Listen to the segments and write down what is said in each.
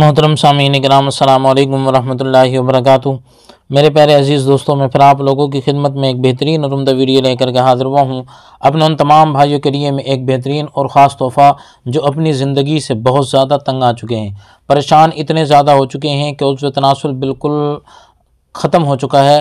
मोहतरम सामीन कराम अल्लाम वरहमल वर्क मेरे प्यारे अज़ीज़ दोस्तों मैं फिर आप लोगों की खिदमत में एक बेहतरीन और उमदा वीडियो लेकर के हाज़िर हुआ हूँ अपने उन तमाम भाइयों के लिए मैं एक बेहतरीन और ख़ास तोहफ़ा जो अपनी ज़िंदगी से बहुत ज़्यादा तंग आ चुके हैं परेशान इतने ज़्यादा हो चुके हैं कि उस तनासुल बिल्कुल ख़त्म हो चुका है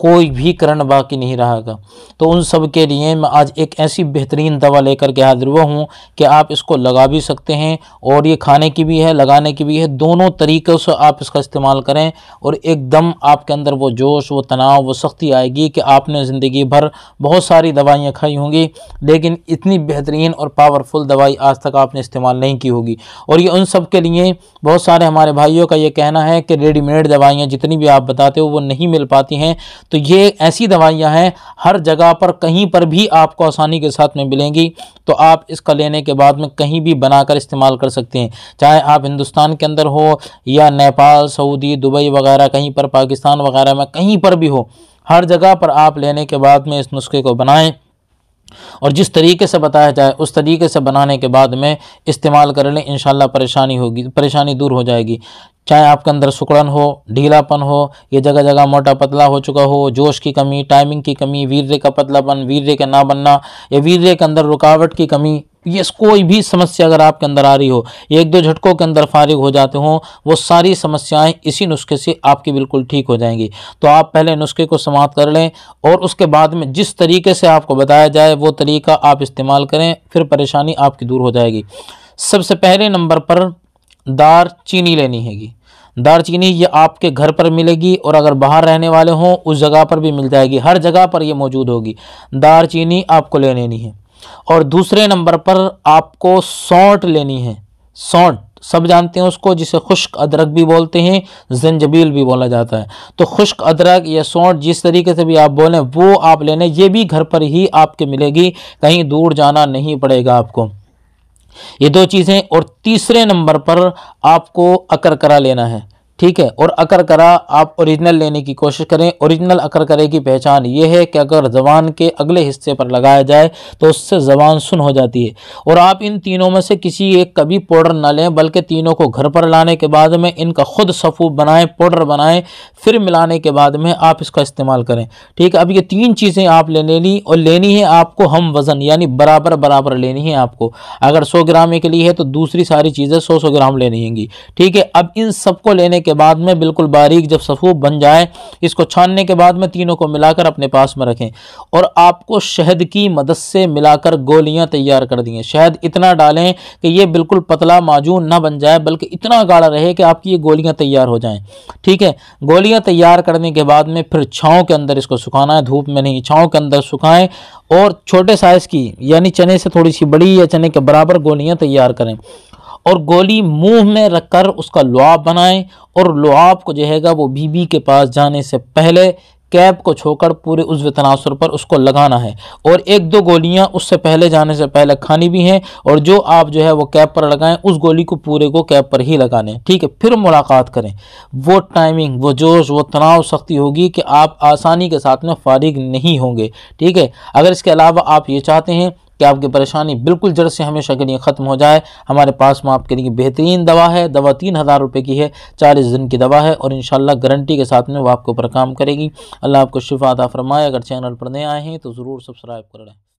कोई भी करण बाकी नहीं रहेगा तो उन सब के लिए मैं आज एक ऐसी बेहतरीन दवा लेकर के हाजिर हुआ हूँ कि आप इसको लगा भी सकते हैं और ये खाने की भी है लगाने की भी है दोनों तरीक़ों से आप इसका इस्तेमाल करें और एकदम आपके अंदर वो जोश वो तनाव वो सख्ती आएगी कि आपने ज़िंदगी भर बहुत सारी दवाइयाँ खाई होंगी लेकिन इतनी बेहतरीन और पावरफुल दवाई आज तक आपने इस्तेमाल नहीं की होगी और ये उन सब के लिए बहुत सारे हमारे भाइयों का ये कहना है कि रेडीमेड दवाइयाँ जितनी भी आप बताते हो वो नहीं मिल पाती हैं तो ये ऐसी दवाइयाँ हैं हर जगह पर कहीं पर भी आपको आसानी के साथ में मिलेंगी तो आप इसका लेने के बाद में कहीं भी बनाकर इस्तेमाल कर सकते हैं चाहे आप हिंदुस्तान के अंदर हो या नेपाल सऊदी दुबई वगैरह कहीं पर पाकिस्तान वगैरह में कहीं पर भी हो हर जगह पर आप लेने के बाद में इस नुस्खे को बनाएं और जिस तरीके से बताया जाए उस तरीके से बनाने के बाद में इस्तेमाल कर लें इन परेशानी होगी परेशानी दूर हो जाएगी चाहे आपके अंदर सुकड़न हो ढीलापन हो ये जगह जगह मोटा पतला हो चुका हो जोश की कमी टाइमिंग की कमी वीर्य का पतलापन वीर्य के ना बनना या वीर्य के अंदर रुकावट की कमी ये कोई भी समस्या अगर आपके अंदर आ रही हो एक दो झटकों के अंदर फारिग हो जाते हो वो सारी समस्याएं इसी नुस्खे से आपकी बिल्कुल ठीक हो जाएंगी तो आप पहले नुस्खे को समाप्त कर लें और उसके बाद में जिस तरीके से आपको बताया जाए वो तरीका आप इस्तेमाल करें फिर परेशानी आपकी दूर हो जाएगी सबसे पहले नंबर पर दार चीनी लेनी हैगी दारचीनी ये आपके घर पर मिलेगी और अगर बाहर रहने वाले हों उस जगह पर भी मिल जाएगी हर जगह पर ये मौजूद होगी दारचीनी आपको ले लेनी है और दूसरे नंबर पर आपको सौंट लेनी है सौंट सब जानते हैं उसको जिसे खुश्क अदरक भी बोलते हैं जंजबील भी बोला जाता है तो खुश्क अदरक या सौंट जिस तरीके से भी आप बोलें वो आप लेने ये भी घर पर ही आपके मिलेगी कहीं दूर जाना नहीं पड़ेगा आपको ये दो चीज़ें और तीसरे नंबर पर आपको अकरकरा लेना है ठीक है और अकर करा आप ओरिजिनल लेने की कोशिश करें ओरिजिनल अकर करे की पहचान ये है कि अगर ज़बान के अगले हिस्से पर लगाया जाए तो उससे ज़बान सुन हो जाती है और आप इन तीनों में से किसी एक का भी पाउडर ना लें बल्कि तीनों को घर पर लाने के बाद में इनका ख़ुद सफ़ू बनाएं पाउडर बनाएं फिर मिलाने के बाद में आप इसका इस्तेमाल करें ठीक है अब ये तीन चीज़ें आप ले लेनी और लेनी है आपको हम वज़न यानी बराबर बराबर लेनी है आपको अगर सौ ग्राम एक ली है तो दूसरी सारी चीज़ें सौ सौ ग्राम लेनी होंगी ठीक है अब इन सबको लेने के के बाद में बिल्कुल बारीक जब सफूब बन जाए इसको छानने के बाद में तीनों को मिलाकर अपने पास में रखें और आपको शहद की मदद से मिलाकर गोलियां तैयार कर दिए शहद इतना डालें कि ये बिल्कुल पतला माजून ना बन जाए बल्कि इतना गाढ़ा रहे कि आपकी ये गोलियां तैयार हो जाएं ठीक है गोलियां तैयार करने के बाद में फिर छाँव के अंदर इसको सुखाना है धूप में नहीं छाँव के अंदर सुखाएं और छोटे साइज़ की यानी चने से थोड़ी सी बड़ी या चने के बराबर गोलियाँ तैयार करें और गोली मुंह में रखकर उसका लुआब बनाएं और लुआब को जो हैगा वो बीबी के पास जाने से पहले कैप को छोकर पूरे उज्व तनासर पर उसको लगाना है और एक दो गोलियां उससे पहले जाने से पहले खानी भी हैं और जो आप जो है वो कैप पर लगाएं उस गोली को पूरे को कैप पर ही लगाने ठीक है फिर मुलाकात करें वो टाइमिंग वो जोश वो तनाव सख्ती होगी कि आप आसानी के साथ में फारिग नहीं होंगे ठीक है अगर इसके अलावा आप ये चाहते हैं कि आपकी परेशानी बिल्कुल जड़ से हमेशा के लिए ख़त्म हो जाए हमारे पास में आपके लिए बेहतरीन दवा है दवा तीन हज़ार रुपये की है चालीस दिन की दवा है और इन गारंटी के साथ में वो आपके ऊपर काम करेगी अल्लाह आपको शिफा अता फरमाए अगर चैनल पर नए आए हैं तो ज़रूर सब्सक्राइब कर लें